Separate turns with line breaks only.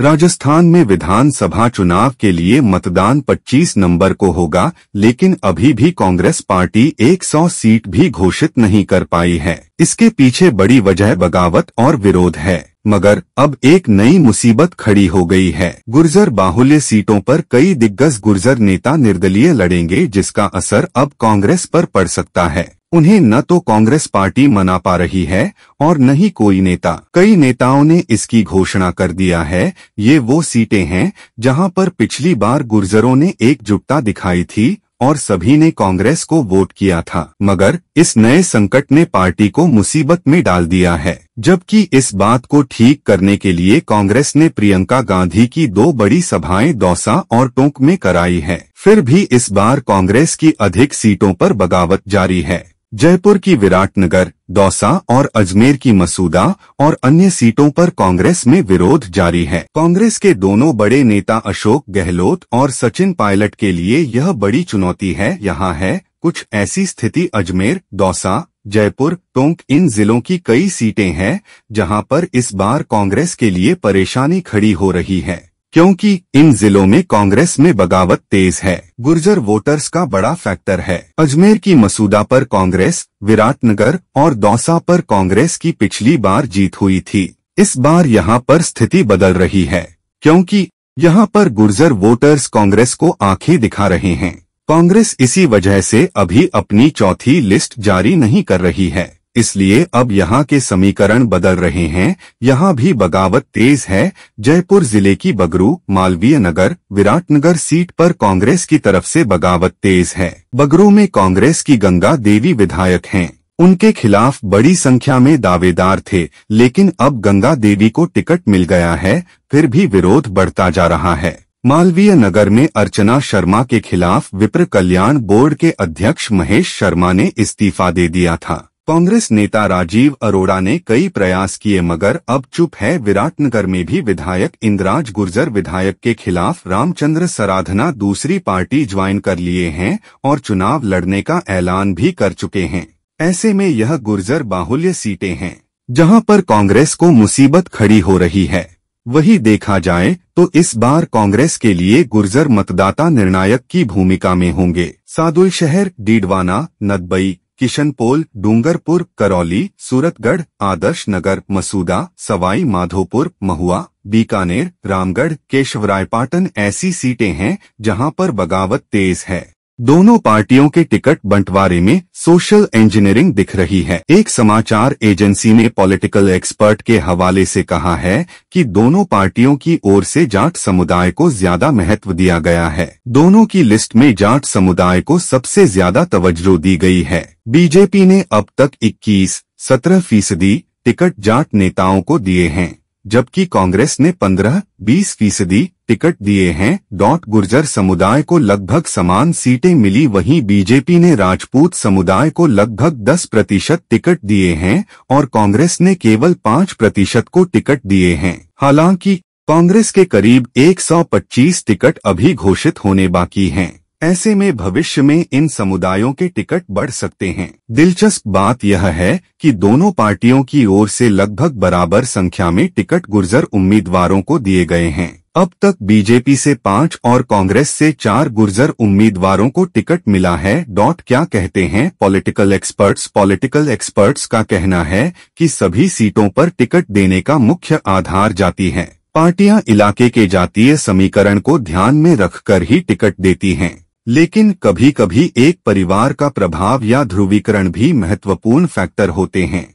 राजस्थान में विधानसभा चुनाव के लिए मतदान 25 नंबर को होगा लेकिन अभी भी कांग्रेस पार्टी 100 सीट भी घोषित नहीं कर पाई है इसके पीछे बड़ी वजह बगावत और विरोध है मगर अब एक नई मुसीबत खड़ी हो गई है गुर्जर बाहुल्य सीटों पर कई दिग्गज गुर्जर नेता निर्दलीय लड़ेंगे जिसका असर अब कांग्रेस पर पड़ सकता है उन्हें न तो कांग्रेस पार्टी मना पा रही है और न ही कोई नेता कई नेताओं ने इसकी घोषणा कर दिया है ये वो सीटें हैं जहां पर पिछली बार गुर्जरों ने एकजुटता दिखाई थी और सभी ने कांग्रेस को वोट किया था मगर इस नए संकट ने पार्टी को मुसीबत में डाल दिया है जबकि इस बात को ठीक करने के लिए कांग्रेस ने प्रियंका गांधी की दो बड़ी सभाएं दौसा और टोंक में कराई है फिर भी इस बार कांग्रेस की अधिक सीटों पर बगावत जारी है जयपुर की विराटनगर दौसा और अजमेर की मसूदा और अन्य सीटों पर कांग्रेस में विरोध जारी है कांग्रेस के दोनों बड़े नेता अशोक गहलोत और सचिन पायलट के लिए यह बड़ी चुनौती है यहाँ है कुछ ऐसी स्थिति अजमेर दौसा जयपुर टोंक इन जिलों की कई सीटें हैं जहां पर इस बार कांग्रेस के लिए परेशानी खड़ी हो रही है क्योंकि इन जिलों में कांग्रेस में बगावत तेज है गुर्जर वोटर्स का बड़ा फैक्टर है अजमेर की मसूदा पर कांग्रेस विराटनगर और दौसा पर कांग्रेस की पिछली बार जीत हुई थी इस बार यहां पर स्थिति बदल रही है क्योंकि यहां पर गुर्जर वोटर्स कांग्रेस को आंखें दिखा रहे हैं कांग्रेस इसी वजह से अभी अपनी चौथी लिस्ट जारी नहीं कर रही है इसलिए अब यहाँ के समीकरण बदल रहे हैं यहाँ भी बगावत तेज है जयपुर जिले की बगरू मालवीय नगर विराटनगर सीट पर कांग्रेस की तरफ से बगावत तेज है बगरू में कांग्रेस की गंगा देवी विधायक हैं उनके खिलाफ बड़ी संख्या में दावेदार थे लेकिन अब गंगा देवी को टिकट मिल गया है फिर भी विरोध बढ़ता जा रहा है मालवीय नगर में अर्चना शर्मा के खिलाफ विप्र कल्याण बोर्ड के अध्यक्ष महेश शर्मा ने इस्तीफा दे दिया था कांग्रेस नेता राजीव अरोड़ा ने कई प्रयास किए मगर अब चुप है विराटनगर में भी विधायक इंदिराज गुर्जर विधायक के खिलाफ रामचंद्र सराधना दूसरी पार्टी ज्वाइन कर लिए हैं और चुनाव लड़ने का ऐलान भी कर चुके हैं ऐसे में यह गुर्जर बाहुल्य सीटें हैं जहां पर कांग्रेस को मुसीबत खड़ी हो रही है वही देखा जाए तो इस बार कांग्रेस के लिए गुर्जर मतदाता निर्णायक की भूमिका में होंगे सादुल शहर डीडवाना नदबई किशनपोल डूंगरपुर करौली सूरतगढ़ आदर्श नगर मसूदा सवाई माधोपुर महुआ बीकानेर रामगढ़ केशवरायपाटन ऐसी सीटें हैं जहां पर बगावत तेज है दोनों पार्टियों के टिकट बंटवारे में सोशल इंजीनियरिंग दिख रही है एक समाचार एजेंसी ने पॉलिटिकल एक्सपर्ट के हवाले से कहा है कि दोनों पार्टियों की ओर से जाट समुदाय को ज्यादा महत्व दिया गया है दोनों की लिस्ट में जाट समुदाय को सबसे ज्यादा तवज्जो दी गई है बीजेपी ने अब तक इक्कीस सत्रह फीसदी टिकट जाट नेताओं को दिए हैं जबकि कांग्रेस ने पंद्रह बीस फीसदी टिकट दिए हैं डॉट गुर्जर समुदाय को लगभग समान सीटें मिली वहीं बीजेपी ने राजपूत समुदाय को लगभग 10 प्रतिशत टिकट दिए हैं और कांग्रेस ने केवल 5 प्रतिशत को टिकट दिए हैं हालांकि कांग्रेस के करीब 125 टिकट अभी घोषित होने बाकी हैं ऐसे में भविष्य में इन समुदायों के टिकट बढ़ सकते हैं दिलचस्प बात यह है कि दोनों पार्टियों की ओर से लगभग बराबर संख्या में टिकट गुर्जर उम्मीदवारों को दिए गए हैं अब तक बीजेपी से पांच और कांग्रेस से चार गुर्जर उम्मीदवारों को टिकट मिला है डॉट क्या कहते हैं पॉलिटिकल एक्सपर्ट्स पॉलिटिकल एक्सपर्ट्स का कहना है कि सभी सीटों पर टिकट देने का मुख्य आधार जाती है पार्टियां इलाके के जातीय समीकरण को ध्यान में रखकर ही टिकट देती हैं लेकिन कभी कभी एक परिवार का प्रभाव या ध्रुवीकरण भी महत्वपूर्ण फैक्टर होते हैं